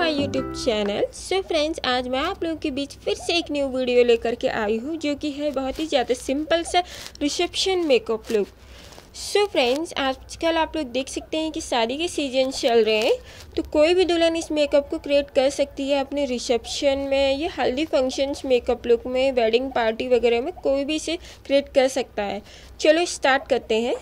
my YouTube channel so friends आज मैं आप लोगों के बीच फिर से एक न्यू वीडियो लेकर के आई हूँ जो कि है बहुत ही ज़्यादा सिंपल सा reception makeup look so friends आजकल आप लोग देख सकते हैं कि शादी के सीजन चल रहे हैं तो कोई भी दुल्हन इस मेकअप को क्रिएट कर सकती है अपने रिसेप्शन में या हल्दी फंक्शंस मेकअप लुक में वेडिंग पार्टी वगैरह में कोई भी इसे क्रिएट कर सकता है चलो स्टार्ट करते हैं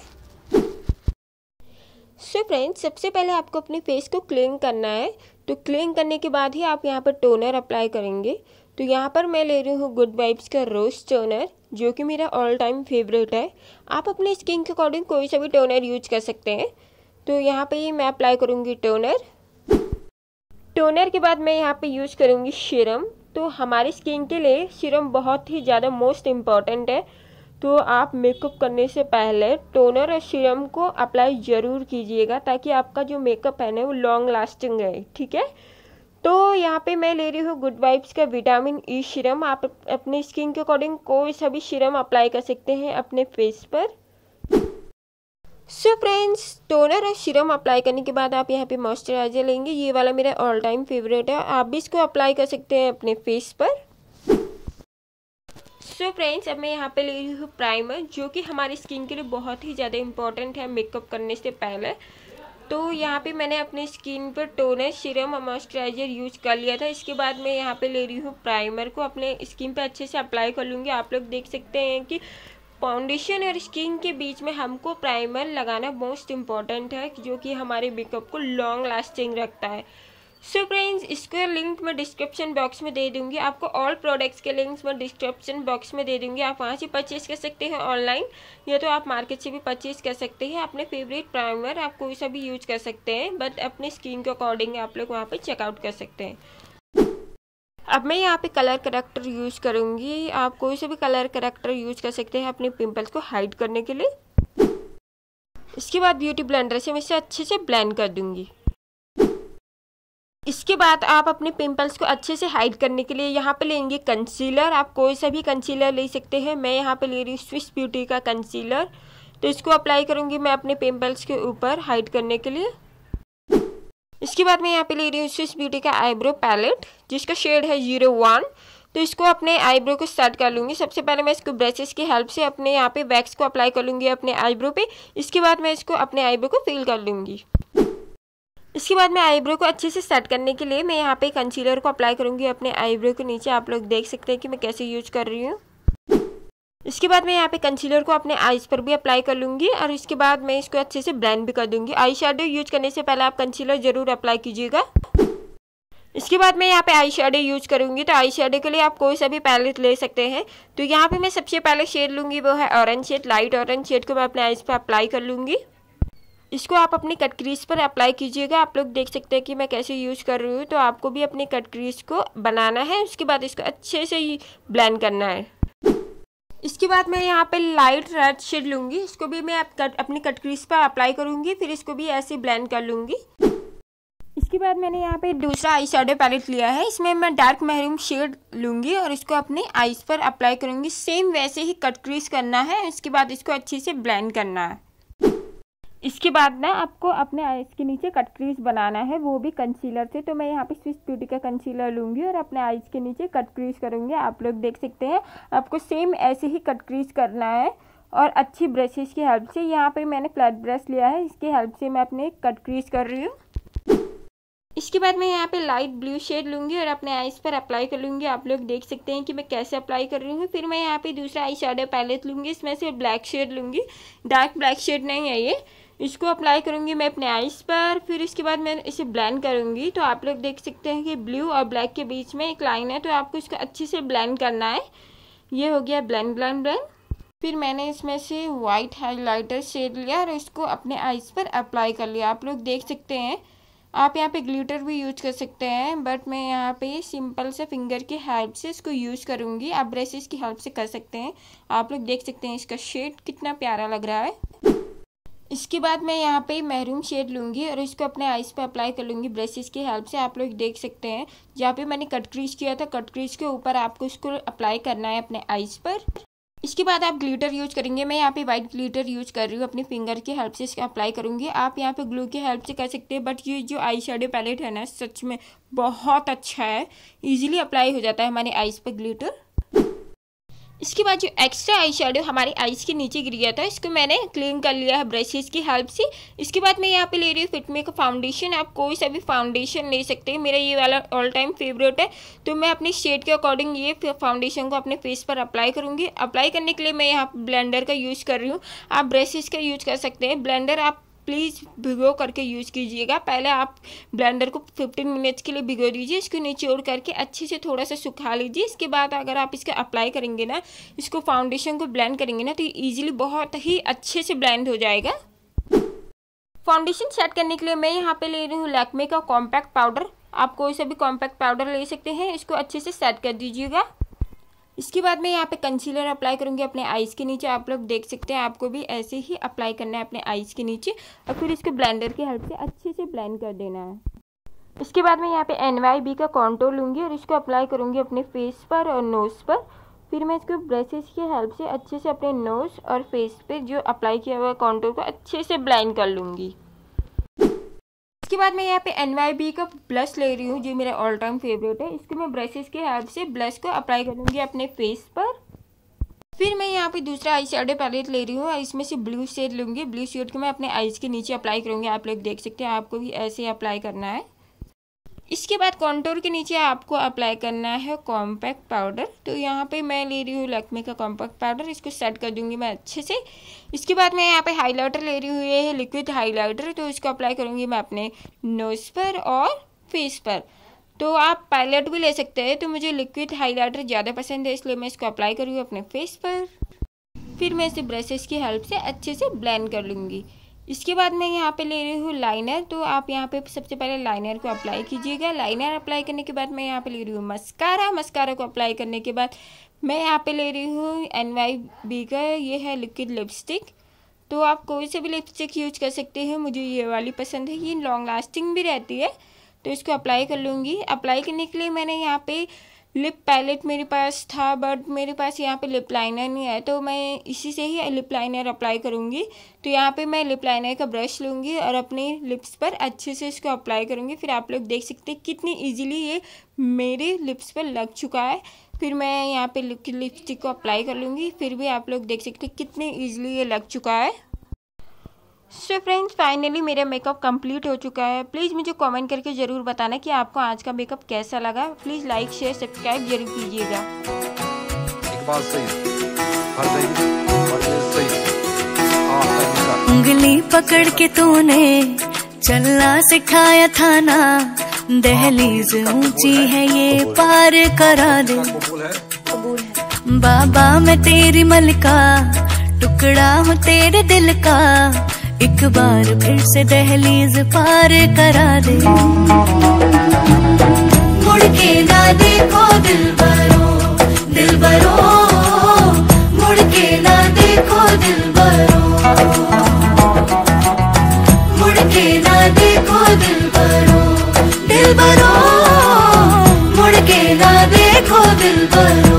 सो so फ्रेंड्स सबसे पहले आपको अपने फेस को क्लीन करना है तो क्लीन करने के बाद ही आप यहाँ पर टोनर अप्लाई करेंगे तो यहाँ पर मैं ले रही हूँ गुड वाइब्स का रोज टोनर जो कि मेरा ऑल टाइम फेवरेट है आप अपने स्किन के अकॉर्डिंग कोई सा भी टोनर यूज कर सकते हैं तो यहाँ पर ही मैं अप्लाई करूँगी टोनर टोनर के बाद मैं यहाँ पर यूज करूँगी शीरम तो हमारी स्किन के लिए सीरम बहुत ही ज़्यादा मोस्ट इम्पॉर्टेंट है तो आप मेकअप करने से पहले टोनर और सीरम को अप्लाई ज़रूर कीजिएगा ताकि आपका जो मेकअप है ना वो लॉन्ग लास्टिंग रहे ठीक है तो यहाँ पे मैं ले रही हूँ गुड वाइब्स का विटामिन ई सीरम आप अपने स्किन के अकॉर्डिंग कोई सा भी सीरम अप्लाई कर सकते हैं अपने फेस पर सो फ्रेंड्स टोनर और सीरम अप्लाई करने के बाद आप यहाँ पे मॉइस्चराइजर लेंगे ये वाला मेरा ऑल टाइम फेवरेट है आप भी इसको अप्लाई कर सकते हैं अपने फेस पर सो फ्रेंड्स अब मैं यहाँ पे ले रही हूँ प्राइमर जो कि हमारी स्किन के लिए बहुत ही ज़्यादा इंपॉर्टेंट है मेकअप करने से पहले तो यहाँ पे मैंने अपने स्किन पर टोनर सीरम और मॉइस्चराइज़र यूज कर लिया था इसके बाद मैं यहाँ पे ले रही हूँ प्राइमर को अपने स्किन पे अच्छे से अप्लाई कर लूँगी आप लोग देख सकते हैं कि फाउंडेशन और स्किन के बीच में हमको प्राइमर लगाना मोस्ट इम्पॉर्टेंट है जो कि हमारे मेकअप को लॉन्ग लास्टिंग रखता है सो फ्रेंड्स इसके लिंक मैं डिस्क्रिप्शन बॉक्स में दे दूंगी आपको ऑल प्रोडक्ट्स के लिंक्स मैं डिस्क्रिप्शन बॉक्स में दे दूंगी आप वहाँ से परचेज कर सकते हैं ऑनलाइन या तो आप मार्केट से भी परचेज कर सकते हैं अपने फेवरेट प्राइमर आप कोई सा भी यूज कर सकते हैं बट अपने स्किन के अकॉर्डिंग आप लोग वहाँ पर चेकआउट कर सकते हैं अब मैं यहाँ पे कलर करेक्टर यूज़ करूँगी आप कोई से भी कलर करेक्टर यूज़ कर सकते हैं अपने पिंपल्स को हाइड करने के लिए इसके बाद ब्यूटी ब्लेंडर से मैं इसे अच्छे से ब्लेंड कर दूँगी इसके बाद आप अपने पिंपल्स को अच्छे से हाइड करने के लिए यहाँ पे लेंगे कंसीलर आप कोई सा भी कंसीलर ले सकते हैं मैं यहाँ पे ले रही हूँ स्विस ब्यूटी का कंसीलर तो इसको अप्लाई करूँगी मैं अपने पिंपल्स के ऊपर हाइड करने के लिए इसके बाद मैं यहाँ पे ले रही हूँ स्विस ब्यूटी का आईब्रो पैलेट जिसका शेड है जीरो वन तो इसको अपने आईब्रो को स्टार्ट कर लूँगी सबसे पहले मैं इसको ब्रशेस की हेल्प से अपने यहाँ पे वैक्स को अप्लाई कर लूँगी अपने आईब्रो पे इसके बाद मैं इसको अपने आईब्रो को फिल कर लूँगी इसके बाद मैं आईब्रो को अच्छे से सेट करने के लिए मैं यहाँ पे कंसीलर को अप्लाई करूँगी अपने आईब्रो के नीचे आप लोग देख सकते हैं कि मैं कैसे यूज कर रही हूँ इसके बाद मैं यहाँ पे कंसीलर को अपने आइज पर भी अप्लाई कर लूँगी और इसके बाद मैं इसको अच्छे से ब्लेंड भी कर दूँगी आई शेडो यूज करने से पहले आप कंसीलर ज़रूर अप्लाई कीजिएगा इसके बाद मैं यहाँ पे आई शेडो यूज करूँगी तो आई शेडो के लिए आप कोई सा भी पैलेट ले सकते हैं तो यहाँ पे मैं सबसे पहले शेड लूँगी वो है orange shade light orange shade को मैं अपने आईज पर अप्लाई कर लूँगी इसको आप अपनी कट क्रीज पर अप्लाई कीजिएगा आप लोग देख सकते हैं कि मैं कैसे यूज़ कर रही हूँ तो आपको भी अपनी कट क्रीज को बनाना है उसके बाद इसको अच्छे से ब्लेंड करना है इसके बाद मैं यहाँ पे लाइट रेड शेड लूँगी इसको भी मैं कट, अपनी कट क्रीज पर अप्लाई करूँगी फिर इसको भी ऐसे ब्लेंड कर लूँगी इसके बाद मैंने यहाँ पे दूसरा आई शेडो पैलेट लिया है इसमें मैं डार्क महरूम शेड लूँगी और इसको अपने आईज पर अप्लाई करूँगी सेम वैसे ही कट क्रीज करना है उसके बाद इसको अच्छे से ब्लेंड करना है इसके बाद ना आपको अपने आईज के नीचे कट क्रीज बनाना है वो भी कंसीलर से तो मैं यहाँ पे स्विस ब्यूटी का कंसीलर लूँगी और अपने आईज के नीचे कट क्रीज करूँगी आप लोग देख सकते हैं आपको सेम ऐसे ही कट क्रीज करना है और अच्छी ब्रशेज की हेल्प से यहाँ पे मैंने फ्लैट ब्रश लिया है इसकी हेल्प से मैं अपने कट क्रीज कर रही हूँ इसके बाद मैं यहाँ पे लाइट ब्लू शेड लूँगी और अपने आईज पर अप्लाई कर लूँगी आप लोग देख सकते हैं कि मैं कैसे अप्लाई कर रही हूँ फिर मैं यहाँ पे दूसरा आई शेडो पैलेट लूँगी इसमें से ब्लैक शेड लूँगी डार्क ब्लैक शेड नहीं है ये इसको अप्लाई करूँगी मैं अपने आइस पर फिर इसके बाद मैं इसे ब्लेंड करूँगी तो आप लोग देख सकते हैं कि ब्लू और ब्लैक के बीच में एक लाइन है तो आपको इसको अच्छे से ब्लेंड करना है ये हो गया ब्लेंड ब्लेंड ब्लेंड फिर मैंने इसमें से वाइट हाइलाइटर शेड लिया और इसको अपने आइज पर अप्लाई कर लिया आप लोग देख सकते हैं आप यहाँ पे ग्लिटर भी यूज कर सकते हैं बट मैं यहाँ पे सिंपल से फिंगर की हेल्प से इसको यूज करूँगी आप ब्रशेस की हेल्प से कर सकते हैं आप लोग देख सकते हैं इसका शेड कितना प्यारा लग रहा है इसके बाद मैं यहाँ पे महरूम शेड लूँगी और इसको अपने आइज़ पे अप्लाई कर लूँगी ब्रशेज़ की हेल्प से आप लोग देख सकते हैं जहाँ पे मैंने कट क्रीज किया था कट क्रीज के ऊपर आपको इसको अप्लाई करना है अपने आइज़ पर इसके बाद आप ग्लिटर यूज करेंगे मैं यहाँ पे वाइट ग्लिटर यूज कर रही हूँ अपनी फिंगर की हेल्प से इसका अप्लाई करूँगी आप यहाँ पे ग्लू की हेल्प से कर सकते हैं बट ये जो आई शेडो पैलेट है ना सच में बहुत अच्छा है ईज़िली अप्लाई हो जाता है हमारे आइज़ पर ग्लिटर इसके बाद जो एक्स्ट्रा आई शेडो हमारे आइज़ के नीचे गिर गया था इसको मैंने क्लीन कर लिया है ब्रशेज़ की हेल्प से इसके बाद मैं यहाँ पे ले रही हूँ फिटमे का फाउंडेशन आप कोई सा भी फाउंडेशन ले सकते हैं मेरा ये वाला ऑल टाइम फेवरेट है तो मैं अपने शेड के अकॉर्डिंग ये फाउंडेशन को अपने फेस पर अप्लाई करूँगी अप्लाई करने के लिए मैं यहाँ ब्लेंडर का यूज़ कर रही हूँ आप ब्रशेज़ का यूज कर सकते हैं ब्लेंडर आप प्लीज़ भिगो करके यूज कीजिएगा पहले आप ब्लेंडर को 15 मिनट्स के लिए भिगो दीजिए इसको निचोड़ करके अच्छे से थोड़ा सा सुखा लीजिए इसके बाद अगर आप इसका अप्लाई करेंगे ना इसको फाउंडेशन को ब्लेंड करेंगे ना तो ईजिली बहुत ही अच्छे से ब्लेंड हो जाएगा फाउंडेशन सेट करने के लिए मैं यहाँ पर ले रही हूँ लैकमे का कॉम्पैक्ट पाउडर आप कोई सा भी कॉम्पैक्ट पाउडर ले सकते हैं इसको अच्छे से सेट कर दीजिएगा इसके बाद मैं यहाँ पे कंसीलर अप्लाई करूँगी अपने आईज के नीचे आप लोग देख सकते हैं आपको भी ऐसे ही अप्लाई करना है अपने आइज़ के नीचे और फिर इसको ब्लेंडर की हेल्प से अच्छे से ब्लेंड कर देना है इसके बाद मैं यहाँ पे एन वाई बी का कॉन्टोर लूँगी और इसको अप्लाई करूँगी अपने फेस पर और नोज़ पर फिर मैं इसको ब्रशेस की हेल्प से अच्छे से अपने नोज़ और फेस पर जो अप्लाई किया हुआ है कॉन्टोर को अच्छे से ब्लाइंड कर लूँगी बाद मैं यहाँ पे एन का ब्लश ले रही हूँ जो मेरा ऑल टाइम फेवरेट है इसको मैं ब्रशेस के हेल्प से ब्लश को अप्लाई करूँगी अपने फेस पर फिर मैं यहाँ पे दूसरा आई शेडो पैलेट ले रही हूँ और इसमें से ब्लू शेड लूँगी ब्लू शेड को मैं अपने आईज के नीचे अप्लाई करूँगी आप लोग देख सकते हैं आपको भी ऐसे अप्लाई करना है इसके बाद कॉन्टोर के नीचे आपको अप्लाई करना है कॉम्पैक्ट पाउडर तो यहाँ पे मैं ले रही हूँ लक्मे का कॉम्पैक्ट पाउडर इसको सेट कर दूँगी मैं अच्छे से इसके बाद मैं यहाँ पे हाइलाइटर ले रही हुई है लिक्विड हाइलाइटर तो इसको अप्लाई करूँगी मैं अपने नोज़ पर और फेस पर तो आप पैलेट भी ले सकते हैं तो मुझे लिक्विड हाइलाइटर ज़्यादा पसंद है इसलिए मैं इसको अप्लाई करूँगी अपने फेस पर फिर मैं इसे ब्रशेस की हेल्प से अच्छे से ब्लैंड कर लूँगी इसके बाद मैं यहाँ पे ले रही हूँ लाइनर तो आप यहाँ पे सबसे पहले लाइनर को अप्लाई कीजिएगा लाइनर अप्लाई करने के बाद मैं यहाँ पे ले रही हूँ मस्कारा मस्कारा को अप्लाई करने के बाद मैं यहाँ पे ले रही हूँ एन वाई बी का ये है लिक्विड लिपस्टिक तो आप कोई से भी लिपस्टिक यूज कर सकते हैं मुझे ये वाली पसंद है ये लॉन्ग लास्टिंग भी रहती है तो इसको अप्लाई कर लूँगी अप्लाई करने के लिए मैंने यहाँ पर लिप पैलेट मेरे पास था बट मेरे पास यहाँ पे लिप लाइनर नहीं है तो मैं इसी से ही लिप लाइनर अप्लाई करूँगी तो यहाँ पे मैं लिप लाइनर का ब्रश लूँगी और अपने लिप्स पर अच्छे से इसको अप्लाई करूँगी फिर आप लोग देख सकते हैं कितनी इजीली ये मेरे लिप्स पर लग चुका है फिर मैं यहाँ पर लिपस्टिक को अप्लाई कर लूँगी फिर भी आप लोग देख सकते कितनी कितने ईजिली ये लग चुका है सो फ्रेंड्स फाइनली मेरा मेकअप कंप्लीट हो चुका है प्लीज़ मुझे कमेंट करके ज़रूर बताना कि आपको आज का मेकअप कैसा लगा प्लीज़ लाइक शेयर सब्सक्राइब जरूर कीजिएगा उंगली पकड़ के तूने चलना सिखाया था ना दहलीज ऊंची है ये पार करा दे बाबा मैं तेरी मलका टुकड़ा हूँ तेरे दिल का एक बार फिर से दहलीज पार करा दे मुड़ के ना देखो दिल बरो दिल मुड़ के ना देखो दिल मुड़ के ना देखो दिल दिल मुड़ के ना देखो दिल